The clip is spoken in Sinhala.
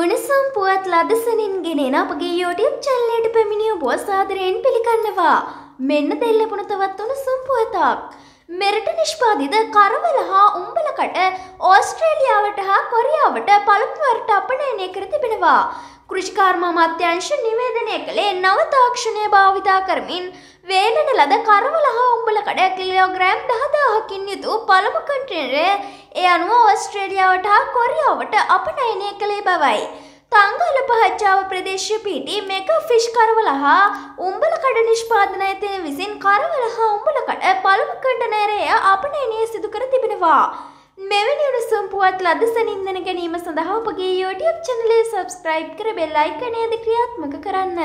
උණුසුම් පුවත් ලදසනින් ගෙනෙන අපගේ YouTube චැනලයට පැමිණි ඔබ සාදරයෙන් පිළිගන්නවා. මෙන්න දෙල්ලපුණ තවත් උණුසුම් පුවතක්. මෙරට නිෂ්පාදිත කරවල හා උම්බලකට ඕස්ට්‍රේලියාවට හා කොරියාවට පළමුවරට අපනයනය කර තිබෙනවා. කෘෂිකාර්ම අමාත්‍යංශ නිවේදනය කළේ නව තාක්ෂණය භාවිතා කරමින් වේලන ලද කරවල හා උම්බලකඩ කිලෝග්‍රෑම් 10 දාහකින් යුතු පළමු කටනරය ඒ අනුව ඔස්ට්‍රේලියාවට හා කොරියාවට අපනයනය කළේ බවයි. තංගල පහච්චාව ප්‍රදේශය පිටි මෙක ෆිෂ් කරවල හා උම්බල කඩ නිෂ්පාදන ඇතන විසින් කරවල හා උඹලකට පළමු කට නෑරය අපනයනය සිදු කර තිබෙනවා. මෙවැනි උණුසුම් පුවත් ලදස නින්දන ගැනීම සඳහා ඔපගේ YouTube චැනලේ සබස්ක්‍රයිබ් කර බෙල්ලයිකනයද ක්‍රියාත්මක කරන්න.